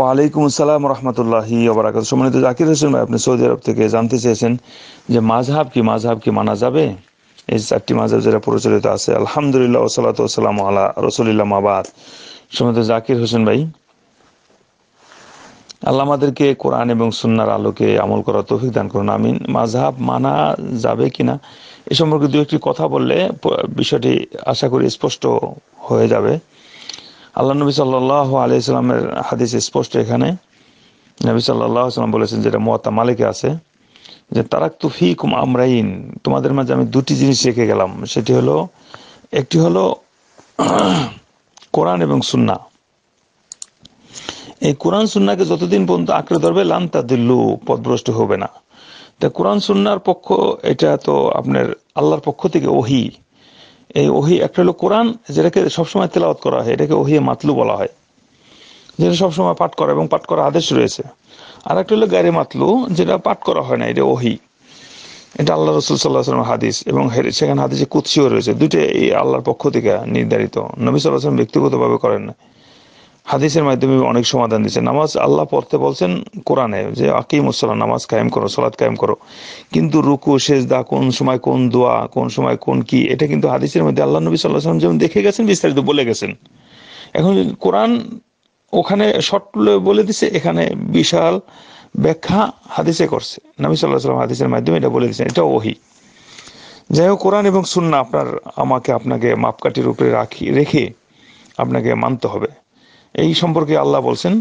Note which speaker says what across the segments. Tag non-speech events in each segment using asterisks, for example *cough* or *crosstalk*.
Speaker 1: ওয়ালাইকুম আসসালাম রহমতুল্লাহি ওবরাকাত সম্মানিত জাকির হোসেন ভাই আপনি সৌদি আরব থেকে জানতে চেয়েছেন যে মাঝহাব কি মাঝহাব কি মানা যাবে এই চারটি মাঝহাব যেটা প্রচলিত আছে আলহামদুলিল্লাহ ওসালাত ওসালাম আল্লাহ রসুলিল্লাহ মাবাদ সম্মানিত জাকির হোসেন ভাই আল্লাহ আমাদেরকে কোরআন এবং সুন্নার আলোকে আমল করা তৌফিক দান করুন আমিন মাঝহাব মানা যাবে কি না এ সম্পর্কে দু একটি কথা বললে বিষয়টি আশা করি স্পষ্ট হয়ে যাবে আল্লাহ নবী সাল্লাহ আলি হাদিস স্পষ্ট এখানে নবী সাল্লাহ সাল্লাম বলেছেন যেটা মোয়াত্তা মালিকে আছে যে তারাক তুফি কুম আমরাইন তোমাদের মাঝে আমি দুটি জিনিস রেখে গেলাম সেটি হলো একটি হলো *clears throat* কোরআন এবং সুন্না এই কোরআন সুন্নাকে যতদিন পর্যন্ত আঁকড়ে ধরবে লান্তা দিল্লু পদভ্রষ্ট হবে না তা কোরআন সুন্নার পক্ষ এটা তো আপনার আল্লাহর পক্ষ থেকে ওহি এই ওহি একটা হলো কোরআন যেটাকে সবসময় তেলাওয়াত করা হয় এটাকে ওহি মাতলু বলা হয় যেটা সবসময় পাঠ করা এবং পাঠ করা আদেশ রয়েছে আর একটা হলো গাড়ি মাতলু যেটা পাঠ করা হয় না এটা ওহি এটা আল্লাহ রসুল সাল্লাহ সাল্লাম হাদিস এবং সেখানে হাদিসে কুৎসিও রয়েছে দুইটা এই আল্লাহর পক্ষ থেকে নির্ধারিত নবী সাল্লাহ সাল্লাম ব্যক্তিগতভাবে করেন না হাদিসের মাধ্যমে অনেক সমাধান দিচ্ছে নামাজ আল্লাহ পড়তে বলছেন কোরআনে যে আকিম মুসল্লা নামাজ কায়েম করো সলাৎ কায়েম করো কিন্তু রুকু দা কোন সময় কোন দোয়া কোন সময় কোন কি এটা কিন্তু হাদিসের মধ্যে আল্লাহ নবী সাল্লাহ সাল্লাম যেমন দেখে গেছেন বিস্তারিত বলে গেছেন এখন কোরআন ওখানে শর্টলে বলে দিছে এখানে বিশাল ব্যাখ্যা হাদিসে করছে নবী সাল্লাহ সাল্লাম হাদিসের মাধ্যমে এটা বলে দিচ্ছেন এটা ওহি যাই হোক কোরআন এবং সুন্না আপনার আমাকে আপনাকে মাপকাঠির উপরে রাখি রেখে আপনাকে মানতে হবে এই সম্পর্কে আল্লাহ বলছেন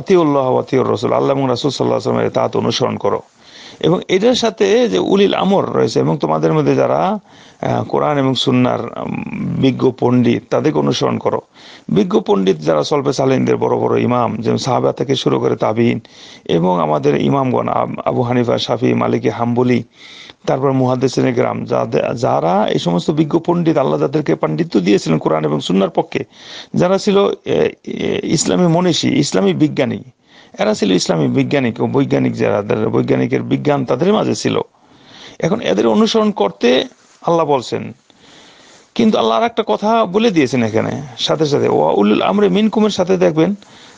Speaker 1: আতিউল্লাহ আতিউর রসুল আল্লাহ এবং রাসুল সাল্লাহ আসলামের তাঁত অনুসরণ করো এবং এটার সাথে যে উলিল আমর রয়েছে এবং তোমাদের মধ্যে যারা কোরআন এবং সুন্নার বিজ্ঞ পণ্ডিত তাদেরকে অনুসরণ করো বিজ্ঞ পণ্ডিত যারা সল্পে সালিনদের বড় বড় ইমাম যেমন সাহাবা থেকে শুরু করে তাবিন এবং আমাদের ইমামগণ আবু হানিফা শাফি মালিকি হাম্বলি তারপর মুহাদ্দেসিনের গ্রাম যারা এই সমস্ত বিজ্ঞ পণ্ডিত আল্লাহ যাদেরকে পাণ্ডিত্য দিয়েছিলেন কোরআন এবং সুন্নার পক্ষে যারা ছিল ইসলামী মনীষী ইসলামী বিজ্ঞানী এরা ছিল ইসলামী বৈজ্ঞানিক ও বৈজ্ঞানিক যারা বৈজ্ঞানিকের বিজ্ঞান তাদের মাঝে ছিল এখন এদের অনুসরণ করতে আল্লাহ বলছেন কিন্তু আল্লাহ আর একটা কথা বলে দিয়েছেন এখানে সাথে সাথে ও উল্ল আমরে মিনকুমের সাথে দেখবেন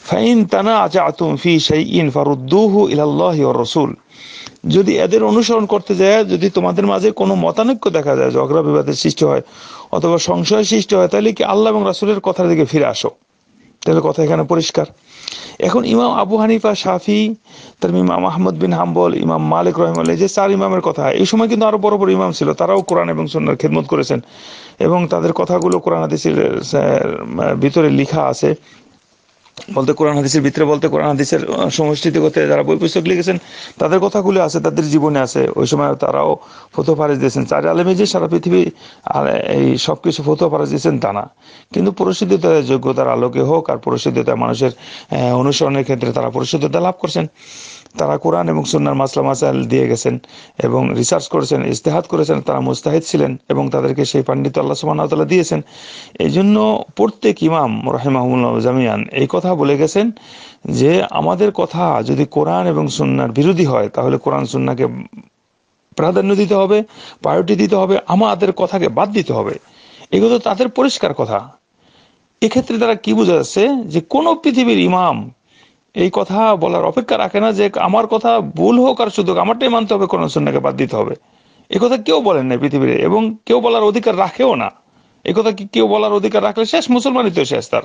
Speaker 1: ফাইন তানা আচা আতুম ফি সাই ইন ফারুদ্দুহু ইলাল্লাহ রসুল যদি এদের অনুসরণ করতে যায় যদি তোমাদের মাঝে কোনো মতানৈক্য দেখা যায় ঝগড়া বিবাদের সৃষ্টি হয় অথবা সংশয় সৃষ্টি হয় তাহলে কি আল্লাহ এবং রাসুলের কথার দিকে ফিরে আসো তাহলে কথা এখানে পরিষ্কার এখন ইমাম আবু হানিফা শাফি তার ইমাম আহমদ বিন হাম্বল ইমাম মালিক রহমাল্লাহ যে চার ইমামের কথা এই সময় কিন্তু আরো বড় বড় ইমাম ছিল তারাও কোরআন এবং সন্ন্যার খেদমত করেছেন এবং তাদের কথাগুলো কোরআন হাদিসের ভিতরে লিখা আছে বলতে কোরআন হাদিসের ভিতরে বলতে কোরআন হাদিসের সমষ্টিগতে যারা বই পুস্তক লিখেছেন তাদের কথাগুলো আছে তাদের জীবনে আছে ওই সময় তারাও ফতো ফারেজ দিয়েছেন চার আলমে যে সারা পৃথিবী এই সব কিছু ফতো ফারেজ দিয়েছেন তা না কিন্তু প্রসিদ্ধতার যোগ্যতার আলোকে হোক আর পরিশুদ্ধতা মানুষের অনুসরণের ক্ষেত্রে তারা পরিশুদ্ধতা লাভ করছেন তারা কোরআন এবং সুন্নার মাসলা মাসাল দিয়ে গেছেন এবং রিসার্চ করেছেন ইস্তেহাত করেছেন তারা মুস্তাহিদ ছিলেন এবং তাদেরকে সেই পান্ডিত আল্লাহ সুবাহতাল্লাহ দিয়েছেন এই জন্য প্রত্যেক ইমাম রাহেমাহমুল্লাহ জামিয়ান এই কথা বলে গেছেন যে আমাদের কথা যদি কোরআন এবং সুন্নার বিরোধী হয় তাহলে কোরআন সুন্নাকে প্রাধান্য দিতে হবে প্রায়োরিটি দিতে হবে আমাদের কথাকে বাদ দিতে হবে এগুলো তাদের পরিষ্কার কথা এক্ষেত্রে তারা কি বোঝা যাচ্ছে যে কোনো পৃথিবীর ইমাম এই কথা বলার অপেক্ষা রাখে না যে আমার কথা ভুল হোক আর শুধু আমারটাই মানতে হবে কোরআন সুন্নাকে বাদ দিতে হবে এ কথা কেউ বলেন না পৃথিবীর এবং কেউ বলার অধিকার রাখেও না এ কথা কি কেউ বলার অধিকার রাখলে শেষ মুসলমানই তো শেষ তার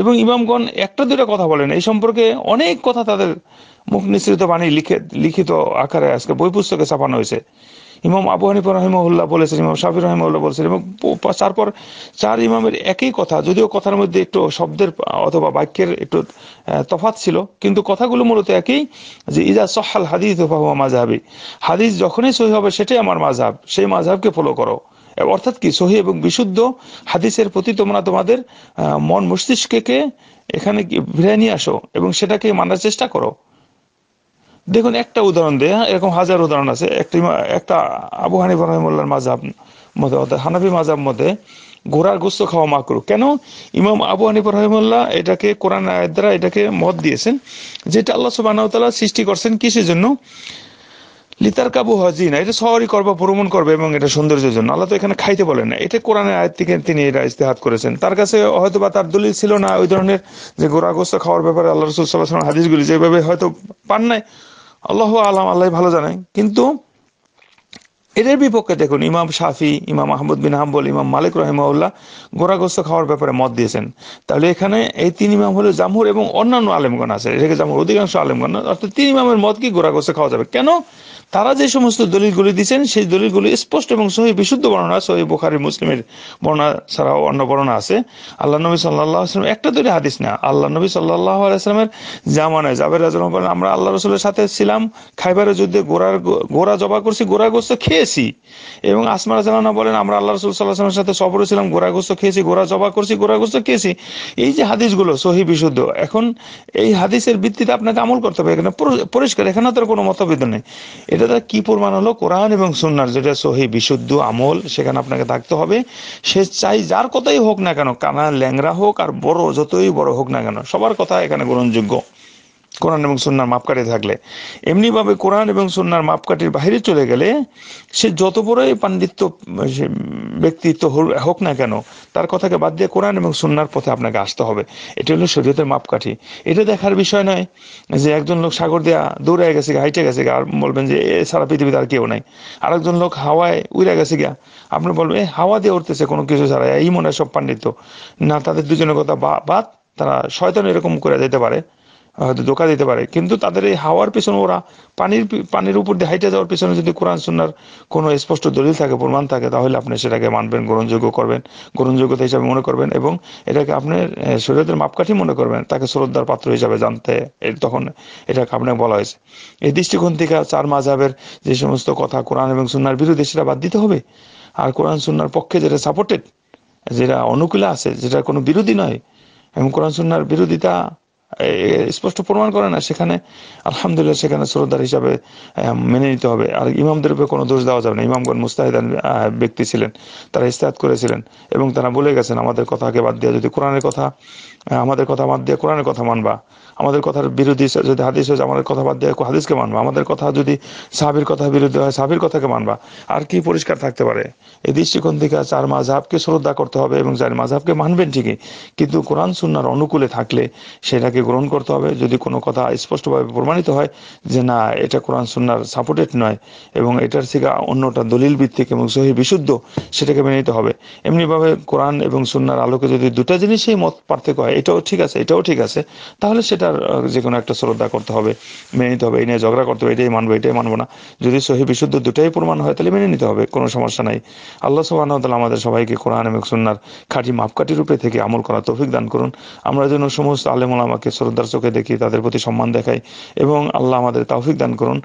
Speaker 1: এবং ইমামগণ একটা দুটা কথা বলেন এই সম্পর্কে অনেক কথা তাদের মুখ নিঃসৃত বাণী লিখে লিখিত আকারে আজকে বই পুস্তকে ছাপানো হয়েছে ইমাম আবু হানিফ রহিমউল্লাহ বলেছেন ইমাম শাফি রহিমুল্লাহ বলেছেন এবং তারপর চার ইমামের একই কথা যদিও কথার মধ্যে একটু শব্দের অথবা বাক্যের একটু তফাত ছিল কিন্তু কথাগুলো মূলত একই যে ইজা সহাল হাদিস ফাহুয়া মাঝহাবি হাদিস যখনই সহি হবে সেটাই আমার মাঝহাব সেই মাঝহাবকে ফলো করো অর্থাৎ কি সহি এবং বিশুদ্ধ হাদিসের প্রতি তোমরা তোমাদের মন মস্তিষ্ককে এখানে ফিরে নিয়ে আসো এবং সেটাকে মানার চেষ্টা করো দেখুন একটা উদাহরণ দেয় এরকম হাজার উদাহরণ আছে একটি একটা আবু হানিফ রহমুল্লার মাজাব মধ্যে অর্থাৎ হানাফি মাজাব মধ্যে ঘোড়ার গুস্ত খাওয়া মাকরু কেন ইমাম আবু হানিফ রহমুল্লাহ এটাকে কোরআন আয়ের দ্বারা এটাকে মত দিয়েছেন যেটা আল্লাহ সুবাহতাল্লাহ সৃষ্টি করছেন কিসের জন্য লিতার কাবু হজি না এটা শহরই করবে ভ্রমণ করবে এবং এটা সৌন্দর্যের জন্য আল্লাহ তো এখানে খাইতে বলেন না এটা কোরআনে আয়ের থেকে তিনি এটা ইস্তেহাত করেছেন তার কাছে হয়তো বা তার দলিল ছিল না ওই ধরনের যে গোড়াগোস্ত খাওয়ার ব্যাপারে আল্লাহ রসুল সাল্লাহ হাদিসগুলি যেভাবে হয়তো পান নাই আল্লাহ আলাম আল্লাহ ভালো জানেন কিন্তু এদের বিপক্ষে দেখুন ইমাম শাফি ইমাম আহমদ বিন হাম্বল ইমাম মালিক রহিমাউল্লাহ গোড়াগ্রস্ত খাওয়ার ব্যাপারে মত দিয়েছেন তাহলে এখানে এই তিন ইমাম হলো জামহুর এবং অন্যান্য আলেমগণ আছে এটাকে জামহুর অধিকাংশ আলেমগণ অর্থাৎ তিন ইমামের মত কি গোড়াগ্রস্ত খাওয়া যাবে কেন তারা যে সমস্ত দলিলগুলি দিচ্ছেন সেই দলিলগুলি স্পষ্ট এবং সহি বিশুদ্ধ বর্ণনা সহি বোখারি মুসলিমের বর্ণনা ছাড়াও অন্য বর্ণনা আছে আল্লাহ নবী সাল্লাহ আসলাম একটা দলি হাদিস না আল্লাহ নবী সাল্লাহ আসলামের জামানায় জাবের রাজ আমরা আল্লাহ রসুলের সাথে ছিলাম খাইবারের যুদ্ধে গোড়ার গোড়া জবা করছি গোড়া গোস্ত খেয়ে খেয়েছি এবং আসমার জালানা বলেন আমরা আল্লাহ রসুল সাল্লাহ সাল্লাহামের সাথে সফরে ছিলাম গোড়া গোড়াগ্রস্ত খেয়েছি গোড়া জবা করছি গোড়া গোড়াগ্রস্ত খেয়েছি এই যে হাদিসগুলো সহি বিশুদ্ধ এখন এই হাদিসের ভিত্তিতে আপনাকে আমল করতে হবে এখানে পরিষ্কার এখানে তার কোনো মতভেদ নেই এটা তার কি প্রমাণ হলো কোরআন এবং সুনার যেটা সহি বিশুদ্ধ আমল সেখানে আপনাকে থাকতে হবে সে চাই যার কথাই হোক না কেন কানা ল্যাংরা হোক আর বড় যতই বড় হোক না কেন সবার কথা এখানে গ্রহণযোগ্য কোরআন এবং সুন্নার মাপকাঠি থাকলে এমনিভাবে কোরআন এবং সুন্নার মাপকাঠির বাইরে চলে গেলে সে যত বড়ই পাণ্ডিত্য ব্যক্তিত্ব হোক না কেন তার কথাকে বাদ দিয়ে কোরআন এবং সুন্নার পথে আপনাকে আসতে হবে এটা হলো শরীয়তের মাপকাঠি এটা দেখার বিষয় নয় যে একজন লোক সাগর দিয়া দৌড়ে গেছে হাইটে গেছে আর বলবেন যে এ সারা পৃথিবীতে আর কেউ নাই একজন লোক হাওয়ায় উড়ে গেছে গিয়া আপনি বলবেন হাওয়া দিয়ে উঠতেছে কোনো কিছু ছাড়া এই মনে সব পাণ্ডিত্য না তাদের দুজনের কথা বাদ তারা শয়তান এরকম করে যেতে পারে হয়তো ধোকা দিতে পারে কিন্তু তাদের এই হাওয়ার পেছনে ওরা পানির পানির উপর দিয়ে হাইটে যাওয়ার পেছনে যদি কোরআন সুন্নার কোনো স্পষ্ট দলিল থাকে প্রমাণ থাকে তাহলে আপনি সেটাকে মানবেন গ্রহণযোগ্য করবেন গ্রহণযোগ্যতা হিসাবে মনে করবেন এবং এটাকে আপনি শরীরের মাপকাঠি মনে করবেন তাকে শ্রদ্ধার পাত্র হিসাবে জানতে তখন এটাকে আপনাকে বলা হয়েছে এই দৃষ্টিকোণ থেকে চার মাঝাবের যে সমস্ত কথা কোরআন এবং সুন্নার বিরুদ্ধে সেটা বাদ দিতে হবে আর কোরআন সুন্নার পক্ষে যেটা সাপোর্টেড যেটা অনুকূলে আছে যেটা কোনো বিরোধী নয় এবং কোরআন সুন্নার বিরোধিতা স্পষ্ট প্রমাণ করে না সেখানে আলহামদুলিল্লাহ সেখানে শ্রদ্ধার হিসাবে মেনে নিতে হবে আর ইমামদের উপরে কোনো দোষ দেওয়া যাবে না ইমামগণ মুস্তাহিদান ব্যক্তি ছিলেন তারা ইস্তাহাত করেছিলেন এবং তারা বলে গেছেন আমাদের কথাকে বাদ দিয়ে যদি কোরআনের কথা আমাদের কথা বাদ দিয়ে কোরআনের কথা মানবা আমাদের কথার বিরোধী যদি হাদিস হয় আমাদের কথা বাদ দিয়ে হাদিসকে মানবা আমাদের কথা যদি সাহাবির কথা বিরোধী হয় সাহাবির কথাকে মানবা আর কি পরিষ্কার থাকতে পারে এই দৃষ্টিকোণ থেকে চার মাঝহাবকে শ্রদ্ধা করতে হবে এবং চার মাঝহাবকে মানবেন ঠিকই কিন্তু কোরআন সুন্নার অনুকূলে থাকলে সেটাকে গ্রহণ করতে হবে যদি কোনো কথা স্পষ্টভাবে প্রমাণিত হয় যে না এটা কোরআন সুন্নার সাপোর্টেড নয় এবং এটার থেকে অন্যটা দলিল ভিত্তিক এবং সহি বিশুদ্ধ সেটাকে মেনে নিতে হবে এমনিভাবে কোরআন এবং সুন্নার আলোকে যদি দুটা জিনিসই মত পার্থক্য হয় এটাও ঠিক আছে এটাও ঠিক আছে তাহলে সেটা তার যে কোনো একটা শ্রদ্ধা করতে হবে মেনে নিতে হবে এই নিয়ে ঝগড়া করতে হবে এটাই মানবো এটাই মানবো না যদি সহি বিশুদ্ধ দুটাই প্রমাণ হয় তাহলে মেনে নিতে হবে কোনো সমস্যা নাই আল্লাহ সুবাহ আমাদের সবাইকে কোরআন এবং সুন্নার খাঁটি মাপকাঠি রূপে থেকে আমল করা তৌফিক দান করুন আমরা যেন সমস্ত আলেমুল আমাকে শ্রদ্ধার চোখে দেখি তাদের প্রতি সম্মান দেখাই এবং আল্লাহ আমাদের তৌফিক দান করুন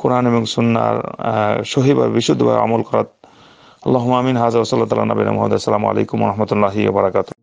Speaker 1: কোরআন এবং সুন্নার সহি বা বিশুদ্ধভাবে আমল করা আল্লাহ আমিন হাজা সাল্লাহ নবীন মহম্মদ আসসালামু আলাইকুম রহমতুল্লাহি বারাকাত